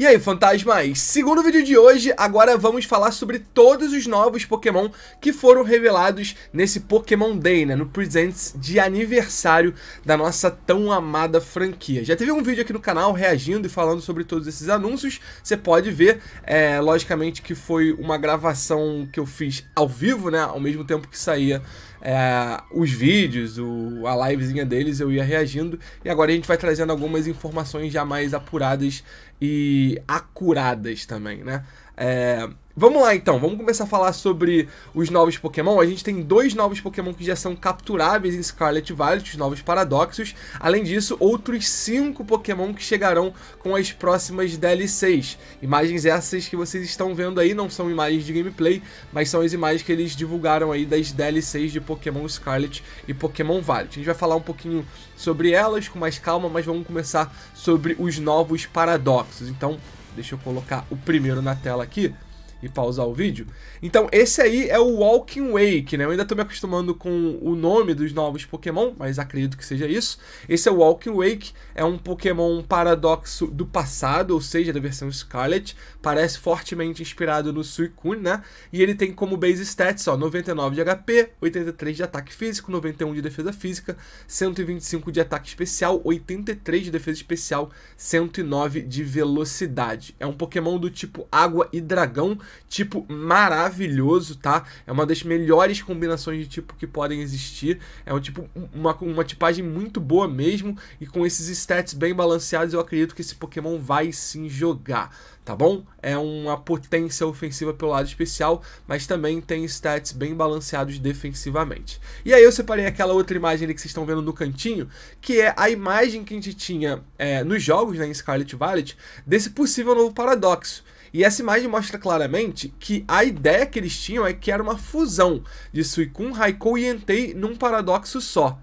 E aí, fantasmas? Segundo vídeo de hoje, agora vamos falar sobre todos os novos Pokémon que foram revelados nesse Pokémon Day, né? No Presents de aniversário da nossa tão amada franquia. Já teve um vídeo aqui no canal reagindo e falando sobre todos esses anúncios. Você pode ver, é, logicamente, que foi uma gravação que eu fiz ao vivo, né? Ao mesmo tempo que saía é, os vídeos, o, a livezinha deles, eu ia reagindo. E agora a gente vai trazendo algumas informações já mais apuradas e acuradas também, né? É, Vamos lá então, vamos começar a falar sobre os novos Pokémon. A gente tem dois novos Pokémon que já são capturáveis em Scarlet Violet, os novos Paradoxos. Além disso, outros cinco Pokémon que chegarão com as próximas DLCs. Imagens essas que vocês estão vendo aí não são imagens de gameplay, mas são as imagens que eles divulgaram aí das DLCs de Pokémon Scarlet e Pokémon Violet. A gente vai falar um pouquinho sobre elas com mais calma, mas vamos começar sobre os novos Paradoxos. Então, deixa eu colocar o primeiro na tela aqui e pausar o vídeo. Então esse aí é o Walking Wake, né? Eu ainda estou me acostumando com o nome dos novos Pokémon, mas acredito que seja isso. Esse é o Walking Wake, é um Pokémon paradoxo do passado, ou seja, da versão Scarlet. Parece fortemente inspirado no Suicune, né? E ele tem como base stats, ó, 99 de HP, 83 de ataque físico, 91 de defesa física, 125 de ataque especial, 83 de defesa especial, 109 de velocidade. É um Pokémon do tipo água e dragão, tipo maravilhoso, tá? É uma das melhores combinações de tipo que podem existir. É um tipo uma, uma tipagem muito boa mesmo e com esses stats bem balanceados, eu acredito que esse Pokémon vai sim jogar, tá bom? É uma potência ofensiva pelo lado especial, mas também tem stats bem balanceados defensivamente. E aí eu separei aquela outra imagem ali que vocês estão vendo no cantinho, que é a imagem que a gente tinha é, nos jogos, né, em Scarlet Violet, desse possível novo paradoxo e essa imagem mostra claramente que a ideia que eles tinham é que era uma fusão de Suicune, Raikou e Entei num paradoxo só.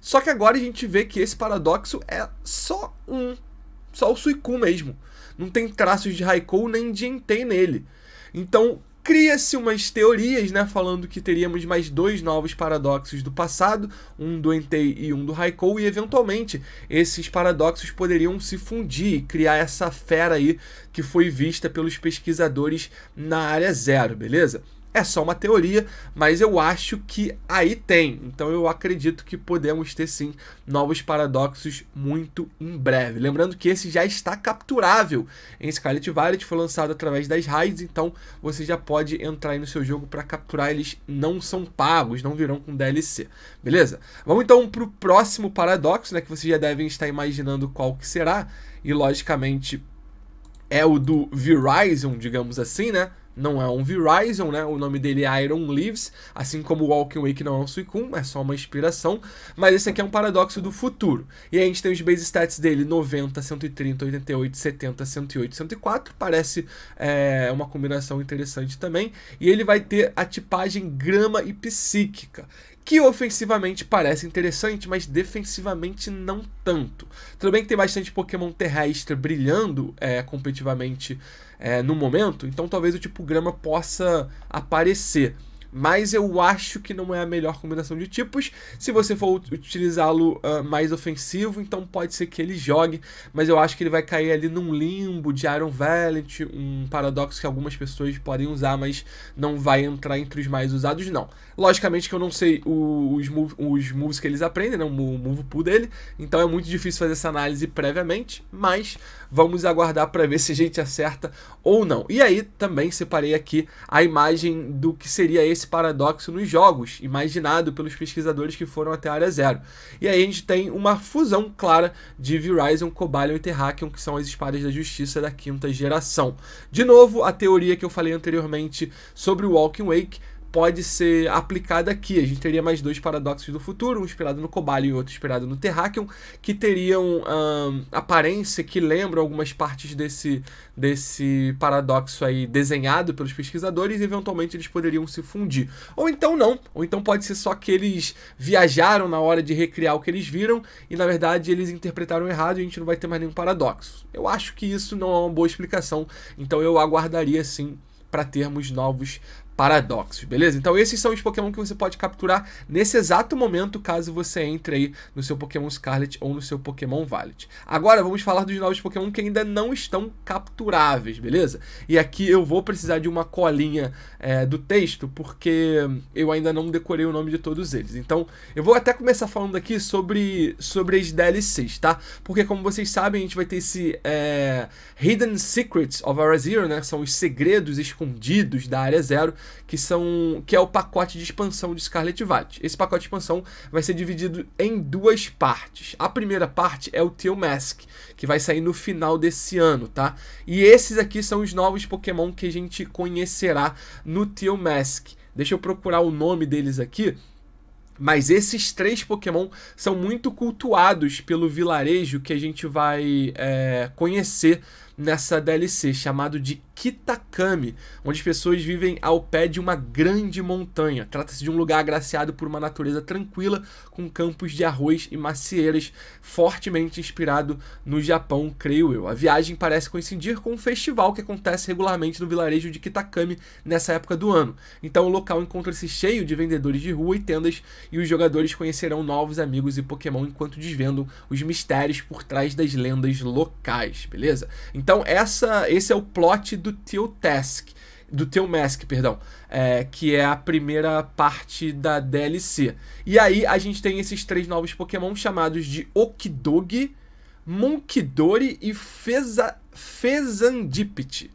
Só que agora a gente vê que esse paradoxo é só um, só o Suicune mesmo. Não tem traços de Raikou nem de Entei nele. Então, Cria-se umas teorias, né, falando que teríamos mais dois novos paradoxos do passado, um do Entei e um do Haikou, e eventualmente esses paradoxos poderiam se fundir e criar essa fera aí que foi vista pelos pesquisadores na área zero, beleza? É só uma teoria, mas eu acho que aí tem. Então eu acredito que podemos ter sim novos paradoxos muito em breve. Lembrando que esse já está capturável em Scarlet Violet, foi lançado através das raids, então você já pode entrar aí no seu jogo para capturar. Eles não são pagos, não virão com DLC, beleza? Vamos então para o próximo paradoxo, né, que vocês já devem estar imaginando qual que será, e logicamente é o do Verizon, digamos assim, né? não é um Verizon, né? O nome dele é Iron Leaves, assim como o Walking Wake não é um Suicune, é só uma inspiração, mas esse aqui é um paradoxo do futuro. E a gente tem os base stats dele 90, 130, 88, 70, 108, 104, parece é, uma combinação interessante também, e ele vai ter a tipagem grama e psíquica que ofensivamente parece interessante, mas defensivamente não tanto. Tudo bem que tem bastante Pokémon terrestre brilhando é, competitivamente é, no momento, então talvez o tipo grama possa aparecer mas eu acho que não é a melhor combinação de tipos. Se você for utilizá-lo uh, mais ofensivo, então pode ser que ele jogue, mas eu acho que ele vai cair ali num limbo de Iron Valiant, um paradoxo que algumas pessoas podem usar, mas não vai entrar entre os mais usados, não. Logicamente que eu não sei os, move, os moves que eles aprendem, né, o move pool dele, então é muito difícil fazer essa análise previamente, mas vamos aguardar para ver se a gente acerta ou não. E aí também separei aqui a imagem do que seria esse esse paradoxo nos jogos, imaginado pelos pesquisadores que foram até a área zero. E aí a gente tem uma fusão clara de Verizon, Cobalion e Terrakion, que são as espadas da justiça da quinta geração. De novo, a teoria que eu falei anteriormente sobre o Walking Wake pode ser aplicada aqui. A gente teria mais dois paradoxos do futuro, um inspirado no Cobalt e outro inspirado no terráqueo que teriam hum, aparência que lembra algumas partes desse, desse paradoxo aí desenhado pelos pesquisadores e eventualmente eles poderiam se fundir. Ou então não, ou então pode ser só que eles viajaram na hora de recriar o que eles viram e na verdade eles interpretaram errado e a gente não vai ter mais nenhum paradoxo. Eu acho que isso não é uma boa explicação, então eu aguardaria sim para termos novos paradoxos, beleza? Então esses são os Pokémon que você pode capturar nesse exato momento, caso você entre aí no seu Pokémon Scarlet ou no seu Pokémon Violet. Agora vamos falar dos novos Pokémon que ainda não estão capturáveis, beleza? E aqui eu vou precisar de uma colinha é, do texto, porque eu ainda não decorei o nome de todos eles. Então eu vou até começar falando aqui sobre, sobre as DLCs, tá? Porque como vocês sabem, a gente vai ter esse é, Hidden Secrets of Area Zero, né? São os segredos escondidos da Área Zero, que são que é o pacote de expansão de Scarlet Violet. Esse pacote de expansão vai ser dividido em duas partes. A primeira parte é o Teal Mask, que vai sair no final desse ano, tá? E esses aqui são os novos Pokémon que a gente conhecerá no Teal Mask. Deixa eu procurar o nome deles aqui. Mas esses três Pokémon são muito cultuados pelo vilarejo que a gente vai é, conhecer nessa DLC chamado de Kitakami, onde as pessoas vivem ao pé de uma grande montanha. Trata-se de um lugar agraciado por uma natureza tranquila, com campos de arroz e macieiras, fortemente inspirado no Japão, creio eu. A viagem parece coincidir com um festival que acontece regularmente no vilarejo de Kitakami nessa época do ano. Então o local encontra-se cheio de vendedores de rua e tendas, e os jogadores conhecerão novos amigos e Pokémon enquanto desvendam os mistérios por trás das lendas locais, beleza? Então essa, esse é o plot do teu task, do teu mask, perdão, é, que é a primeira parte da DLC. E aí a gente tem esses três novos Pokémon chamados de Okidog, Monkidori e Feza, Fezandipit,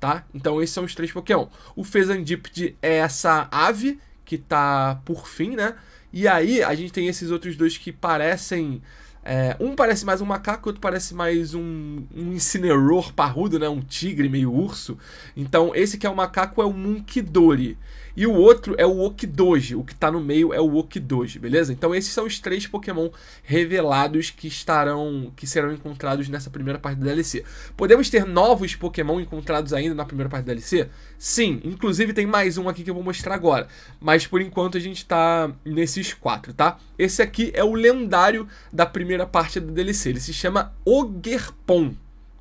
tá? Então esses são os três Pokémon. O Fezandipit é essa ave que tá por fim, né? E aí a gente tem esses outros dois que parecem é, um parece mais um macaco, outro parece mais um, um incineror parrudo, né? Um tigre meio urso. Então, esse que é o macaco é o Munkidori. E o outro é o Okidoji, o que está no meio é o Okidoji, beleza? Então esses são os três Pokémon revelados que estarão, que serão encontrados nessa primeira parte da DLC. Podemos ter novos Pokémon encontrados ainda na primeira parte da DLC? Sim, inclusive tem mais um aqui que eu vou mostrar agora, mas por enquanto a gente está nesses quatro, tá? Esse aqui é o lendário da primeira parte da DLC, ele se chama Ogerpon,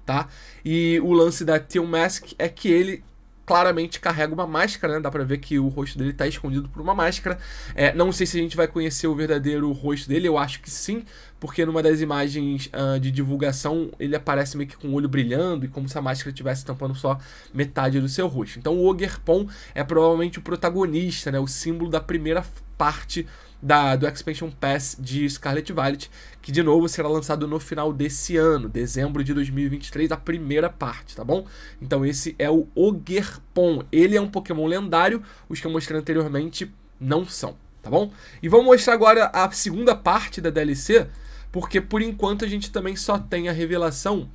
tá? E o lance da Teal Mask é que ele claramente carrega uma máscara, né? Dá pra ver que o rosto dele tá escondido por uma máscara. É, não sei se a gente vai conhecer o verdadeiro rosto dele, eu acho que sim, porque numa das imagens uh, de divulgação ele aparece meio que com o olho brilhando e como se a máscara estivesse tampando só metade do seu rosto. Então o Ogerpon é provavelmente o protagonista, né? O símbolo da primeira parte da, do Expansion Pass de Scarlet Violet, que de novo será lançado no final desse ano, dezembro de 2023, a primeira parte, tá bom? Então esse é o Ogerpon. Ele é um Pokémon lendário, os que eu mostrei anteriormente não são, tá bom? E vamos mostrar agora a segunda parte da DLC, porque por enquanto a gente também só tem a revelação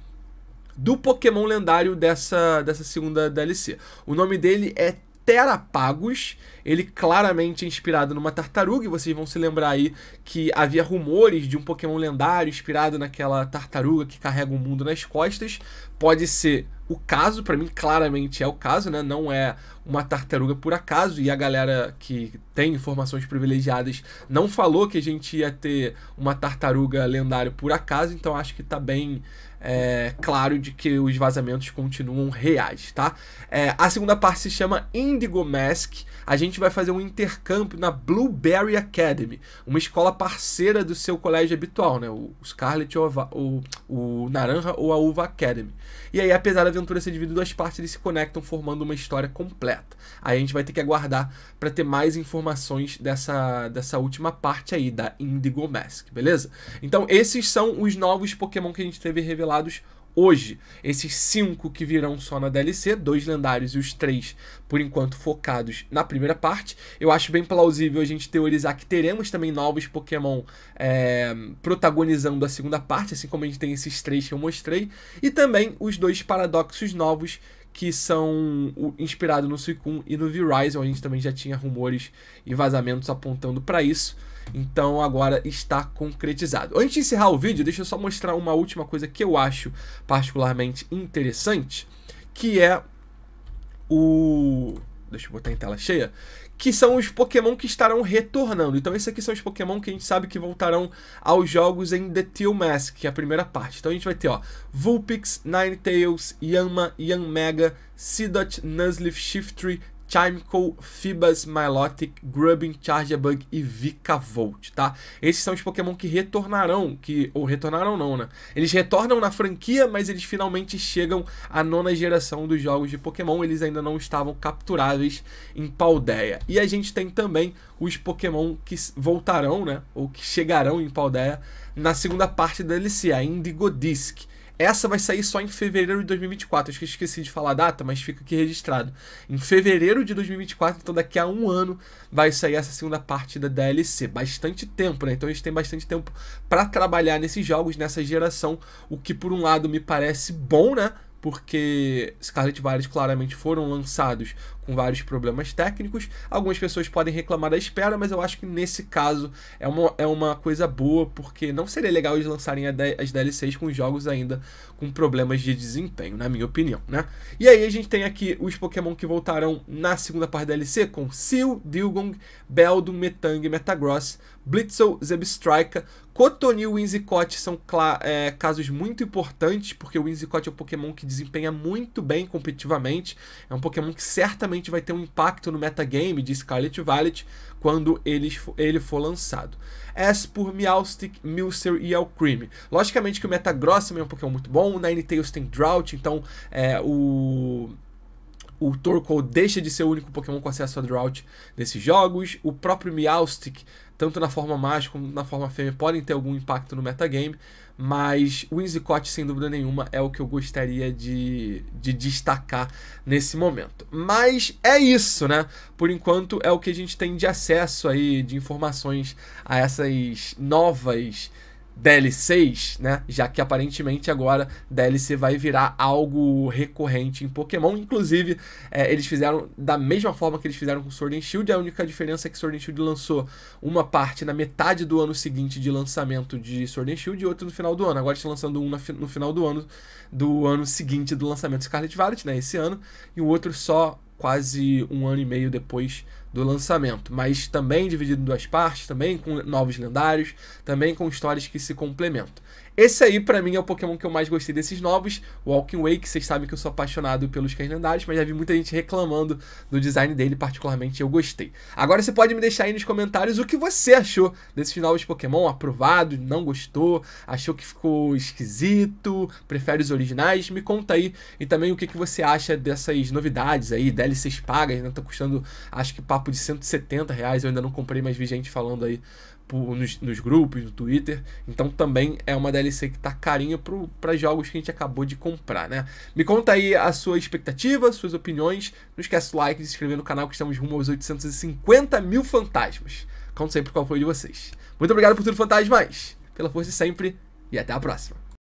do Pokémon lendário dessa, dessa segunda DLC. O nome dele é terapagos. Ele claramente é inspirado numa tartaruga, e vocês vão se lembrar aí que havia rumores de um Pokémon lendário inspirado naquela tartaruga que carrega o mundo nas costas. Pode ser o caso, para mim claramente é o caso, né? Não é uma tartaruga por acaso, e a galera que tem informações privilegiadas não falou que a gente ia ter uma tartaruga lendária por acaso, então acho que tá bem é, claro de que os vazamentos continuam reais, tá? É, a segunda parte se chama Indigo Mask. A gente vai fazer um intercâmbio na Blueberry Academy, uma escola parceira do seu colégio habitual, né? O Scarlet ou, o, o Naranja ou a Uva Academy. E aí, apesar da aventura ser dividida em duas partes, eles se conectam formando uma história completa. Aí a gente vai ter que aguardar para ter mais informações dessa, dessa última parte aí, da Indigo Mask, beleza? Então, esses são os novos Pokémon que a gente teve revelado revelados hoje. Esses cinco que virão só na DLC, dois lendários e os três, por enquanto, focados na primeira parte. Eu acho bem plausível a gente teorizar que teremos também novos Pokémon é, protagonizando a segunda parte, assim como a gente tem esses três que eu mostrei, e também os dois paradoxos novos que são inspirados no Suicune e no Verizon. A gente também já tinha rumores e vazamentos apontando para isso. Então agora está concretizado. Antes de encerrar o vídeo, deixa eu só mostrar uma última coisa que eu acho particularmente interessante, que é o... Deixa eu botar em tela cheia que são os Pokémon que estarão retornando. Então, esses aqui são os Pokémon que a gente sabe que voltarão aos jogos em The Teal Mask, que é a primeira parte. Então, a gente vai ter, ó, Vulpix, Ninetales, Yanma, Yanmega, Sidot, Nuzleaf, Shiftry, Chimical, Fibas, Milotic, Grubbing, Chargebug e Vikavolt, tá? Esses são os Pokémon que retornarão, que ou retornaram não, né? Eles retornam na franquia, mas eles finalmente chegam à nona geração dos jogos de Pokémon, eles ainda não estavam capturáveis em Paldeia. E a gente tem também os Pokémon que voltarão, né, ou que chegarão em Paldeia na segunda parte da DLC, a Indigo Disc. Essa vai sair só em fevereiro de 2024. Acho que esqueci de falar a data, mas fica aqui registrado. Em fevereiro de 2024, então daqui a um ano, vai sair essa segunda parte da DLC. Bastante tempo, né? Então a gente tem bastante tempo para trabalhar nesses jogos, nessa geração. O que, por um lado, me parece bom, né? porque Scarlet Violet claramente foram lançados com vários problemas técnicos. Algumas pessoas podem reclamar da espera, mas eu acho que nesse caso é uma, é uma coisa boa, porque não seria legal eles lançarem as DLCs com jogos ainda com problemas de desempenho, na minha opinião, né? E aí a gente tem aqui os Pokémon que voltarão na segunda parte da DLC com Seal, Dilgong, Beldum, Metang e Metagross, Blitzel, Zebstrika, Cotonil, Winzicott são é, casos muito importantes, porque o Winzicott é um Pokémon que desempenha muito bem competitivamente, é um Pokémon que certamente vai ter um impacto no metagame de Scarlet Violet quando ele, ele for lançado. Espur, Meowstic, Milcer e Alcremie. Logicamente que o Metagross também é um Pokémon muito bom, o Ninetales tem Drought, então é, o o Torkoal deixa de ser o único Pokémon com acesso a Drought nesses jogos. O próprio Meowstic, tanto na forma mágica como na forma fêmea, podem ter algum impacto no metagame. Mas o Inzicott, sem dúvida nenhuma, é o que eu gostaria de, de destacar nesse momento. Mas é isso, né? Por enquanto é o que a gente tem de acesso aí, de informações a essas novas DL6, né? Já que aparentemente agora DLC vai virar algo recorrente em Pokémon. Inclusive, é, eles fizeram da mesma forma que eles fizeram com Sword and Shield. A única diferença é que Sword and Shield lançou uma parte na metade do ano seguinte de lançamento de Sword and Shield e outra no final do ano. Agora estão lançando um no final do ano do ano seguinte do lançamento de Scarlet Violet, né? Esse ano, e o outro só quase um ano e meio depois do lançamento, mas também dividido em duas partes, também com novos lendários, também com histórias que se complementam. Esse aí, para mim, é o Pokémon que eu mais gostei desses novos. Walking Wake, vocês sabem que eu sou apaixonado pelos cães lendários, mas já vi muita gente reclamando do design dele, particularmente eu gostei. Agora você pode me deixar aí nos comentários o que você achou desses novos Pokémon, aprovado, não gostou, achou que ficou esquisito, prefere os originais, me conta aí. E também o que, que você acha dessas novidades aí, DLCs pagas, né? Tá custando, acho que papo de 170 reais, eu ainda não comprei, mas vi gente falando aí Tipo, nos, nos, grupos, no Twitter. Então também é uma DLC que tá carinha para jogos que a gente acabou de comprar, né? Me conta aí a sua expectativa, suas opiniões. Não esquece o like e se inscrever no canal que estamos rumo aos 850 mil fantasmas. Conto sempre qual foi de vocês. Muito obrigado por tudo, fantasmas! Pela força sempre e até a próxima!